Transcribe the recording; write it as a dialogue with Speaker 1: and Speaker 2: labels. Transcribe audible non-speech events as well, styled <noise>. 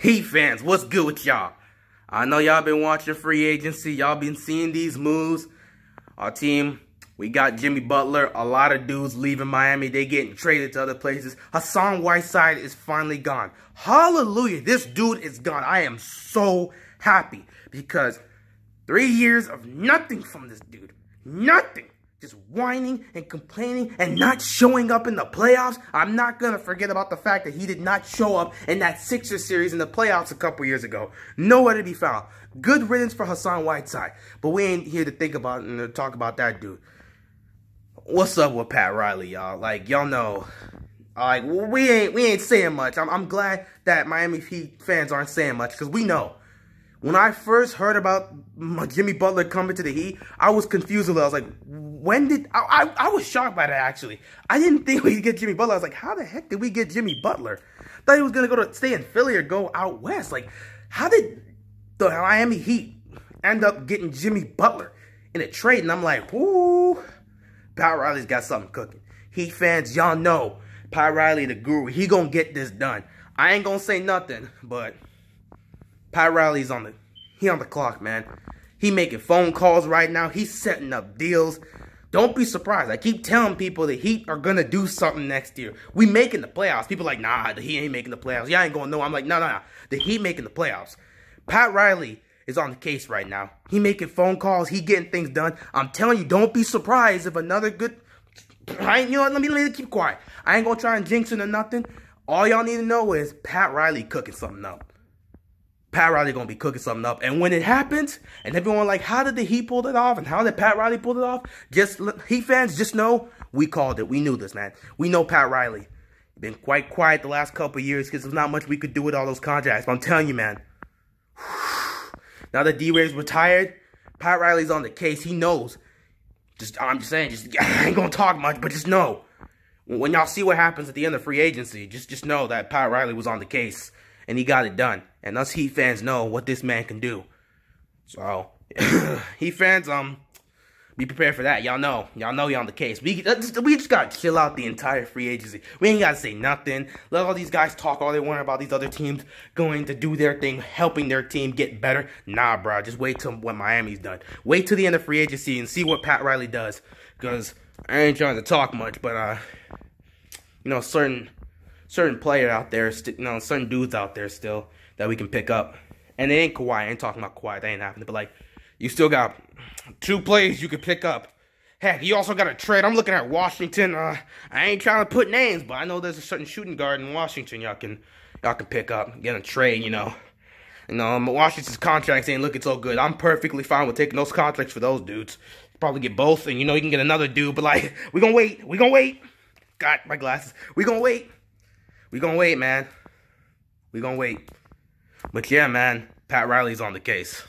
Speaker 1: Heat fans, what's good with y'all? I know y'all been watching free agency. Y'all been seeing these moves. Our team, we got Jimmy Butler. A lot of dudes leaving Miami. They getting traded to other places. Hassan Whiteside is finally gone. Hallelujah. This dude is gone. I am so happy because three years of nothing from this dude. Nothing just whining and complaining and not showing up in the playoffs. I'm not going to forget about the fact that he did not show up in that Sixers series in the playoffs a couple years ago. Nowhere to be found. Good riddance for Hassan Whiteside. But we ain't here to think about and talk about that dude. What's up with Pat Riley, y'all? Like, y'all know. Like, we ain't we ain't saying much. I'm, I'm glad that Miami Heat fans aren't saying much because we know when I first heard about Jimmy Butler coming to the Heat, I was confused a little. I was like, when did I, I, I was shocked by that actually. I didn't <laughs> think we'd get Jimmy Butler. I was like, how the heck did we get Jimmy Butler? Thought he was gonna go to stay in Philly or go out west. Like, how did the Miami Heat end up getting Jimmy Butler in a trade? And I'm like, whoo, Pat Riley's got something cooking. Heat fans, y'all know Pat Riley the guru. He gonna get this done. I ain't gonna say nothing, but Pat Riley's on the he on the clock, man. He making phone calls right now. He's setting up deals. Don't be surprised. I keep telling people the Heat are gonna do something next year. We making the playoffs. People like, nah, the Heat ain't making the playoffs. Y'all ain't going no. I'm like, no, no, no. The Heat making the playoffs. Pat Riley is on the case right now. He making phone calls. He getting things done. I'm telling you, don't be surprised if another good. I ain't you know. Let me, let me keep quiet. I ain't gonna try and jinx it or nothing. All y'all need to know is Pat Riley cooking something up. Pat Riley gonna be cooking something up. And when it happens, and everyone like, how did the Heat pull it off? And how did Pat Riley pull it off? Just Heat fans, just know we called it. We knew this, man. We know Pat Riley. Been quite quiet the last couple years because there's not much we could do with all those contracts. But I'm telling you, man. <sighs> now that D-Wave's retired, Pat Riley's on the case. He knows. Just I'm just saying, just <laughs> I ain't gonna talk much, but just know. When y'all see what happens at the end of free agency, just just know that Pat Riley was on the case and he got it done. And us Heat fans know what this man can do. So, <coughs> Heat fans, um, be prepared for that. Y'all know, y'all know, y'all on the case. We uh, we just gotta chill out the entire free agency. We ain't gotta say nothing. Let all these guys talk all they want about these other teams going to do their thing, helping their team get better. Nah, bro, just wait till when Miami's done. Wait till the end of free agency and see what Pat Riley does. Cause I ain't trying to talk much, but uh, you know, certain certain player out there, st- you know, certain dudes out there still that we can pick up. And it ain't Kawhi. I ain't talking about Kawhi. That ain't happening. But like, you still got two plays you could pick up. Heck, you also got a trade. I'm looking at Washington. Uh, I ain't trying to put names, but I know there's a certain shooting guard in Washington y'all can y'all can pick up, get a trade. You know, you know, um, Washington's contracts ain't looking so good. I'm perfectly fine with taking those contracts for those dudes. Probably get both, and you know you can get another dude. But like, we gonna wait. We gonna wait. Got my glasses. We gonna wait we gonna wait, man. We gonna wait. But yeah, man, Pat Riley's on the case.